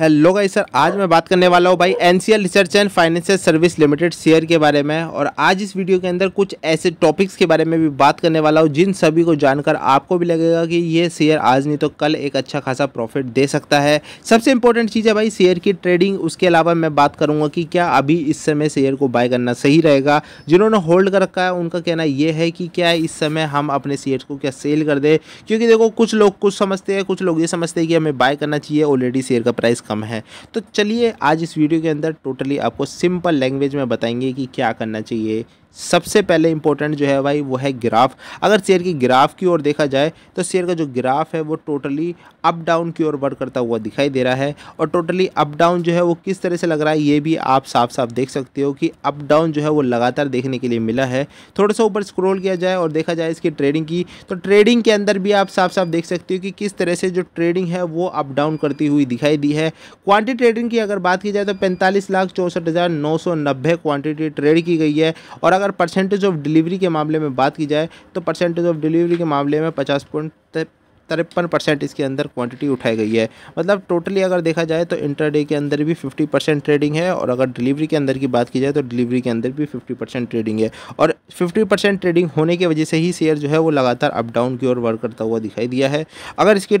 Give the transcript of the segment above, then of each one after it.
hello guys sir आज मैं बात करने वाला हूँ भाई NCL research and financial service limited share के बारे में और आज इस वीडियो के अंदर कुछ ऐसे टॉपिक्स के बारे में भी बात करने वाला हूँ जिन सभी को जानकर आपको भी लगेगा कि ये शेयर आज नहीं तो कल एक अच्छा खासा प्रॉफिट दे सकता है सबसे इंपॉर्टेंट चीज़ है भाई शेयर की ट्रेडिंग उसके अलावा मैं बात करूँगा कि क्या अभी इस समय शेयर को बाय करना सही रहेगा जिन्होंने होल्ड कर रखा है उनका कहना यह है कि क्या इस समय हम अपने शेयर को क्या सेल कर दें क्योंकि देखो कुछ लोग कुछ समझते हैं कुछ लोग ये समझते हैं कि हमें बाय करना चाहिए ऑलरेडी शेयर का प्राइस कम है तो चलिए आज इस वीडियो के अंदर टोटली आपको सिंपल लैंग्वेज में बताएंगे कि क्या करना चाहिए सबसे पहले इंपॉर्टेंट जो है भाई वो है ग्राफ अगर शेयर की ग्राफ की ओर देखा जाए तो शेयर का जो ग्राफ है वो टोटली अप डाउन की ओर वर्क करता हुआ दिखाई दे रहा है और टोटली अप डाउन जो है वो किस तरह से लग रहा है ये भी आप साफ साफ देख सकते हो कि अप डाउन जो है वो लगातार देखने के लिए मिला है थोड़ा सा ऊपर स्क्रोल किया जाए और देखा जाए इसकी ट्रेडिंग की तो ट्रेडिंग के अंदर भी आप साफ साफ देख सकते हो कि किस तरह से जो ट्रेडिंग है वो अप डाउन करती हुई दिखाई दी है क्वान्टी ट्रेडिंग की अगर बात की जाए तो पैंतालीस लाख चौंसठ हज़ार नौ सौ नब्बे क्वान्टिटी ट्रेड की गई है और अगर परसेंटेज ऑफ डिलीवरी के मामले में बात की जाए तो परसेंटेज ऑफ डिलीवरी के मामले में पचास पॉइंट तिरपन परसेंट इसके अंदर क्वांटिटी उठाई गई है मतलब टोटली अगर देखा जाए तो इंटरडे के अंदर भी 50 परसेंट ट्रेडिंग है और अगर डिलीवरी के अंदर की बात की जाए तो डिलीवरी के अंदर भी 50 परसेंट ट्रेडिंग है और 50 परसेंट ट्रेडिंग होने की वजह से ही शेयर जो है वो लगातार अप डाउन की ओर वर्क करता हुआ दिखाई दिया है अगर इसके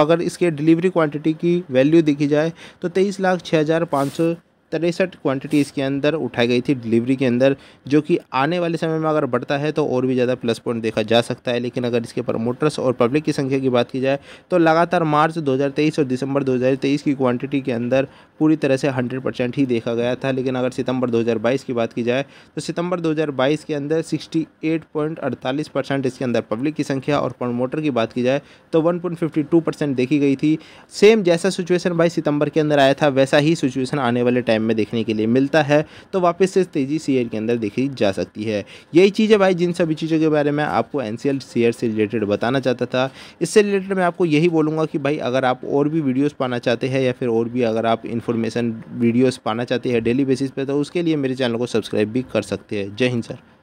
अगर इसके डिलीवरी क्वान्टिटी की वैल्यू देखी जाए तो तेईस लाख छः हज़ार पाँच सौ तिरसठ क्वांटिटी इसके अंदर उठाई गई थी डिलीवरी के अंदर जो कि आने वाले समय में अगर बढ़ता है तो और भी ज़्यादा प्लस पॉइंट देखा जा सकता है लेकिन अगर इसके प्रमोटर्स और पब्लिक की संख्या की बात की जाए तो लगातार मार्च 2023 और दिसंबर 2023 की क्वांटिटी के अंदर पूरी तरह से हंड्रेड परसेंट ही देखा गया था लेकिन अगर सितंबर दो की बात की जाए तो सितंबर दो के अंदर सिक्सटी परसेंट इसके अंदर पब्लिक की संख्या और प्रमोटर की बात की जाए तो वन परसेंट देखी गई थी सेम जैसा सिचुएसन भाई सितंबर के अंदर आया था वैसा ही सिचुएसन आने वाले टाइम में देखने के लिए मिलता है तो वापस से तेज़ी शेयर के अंदर देखी जा सकती है यही चीज़ें भाई जिन सभी चीज़ों के बारे में आपको एन शेयर से रिलेटेड बताना चाहता था इससे रिलेटेड मैं आपको यही बोलूँगा कि भाई अगर आप और भी वीडियोज़ पाना चाहते हैं या फिर और भी अगर आप इन्फॉर्मेशन वीडियोज़ पाना चाहते हैं डेली बेसिस पर तो उसके लिए मेरे चैनल को सब्सक्राइब भी कर सकते हैं जय हिंद सर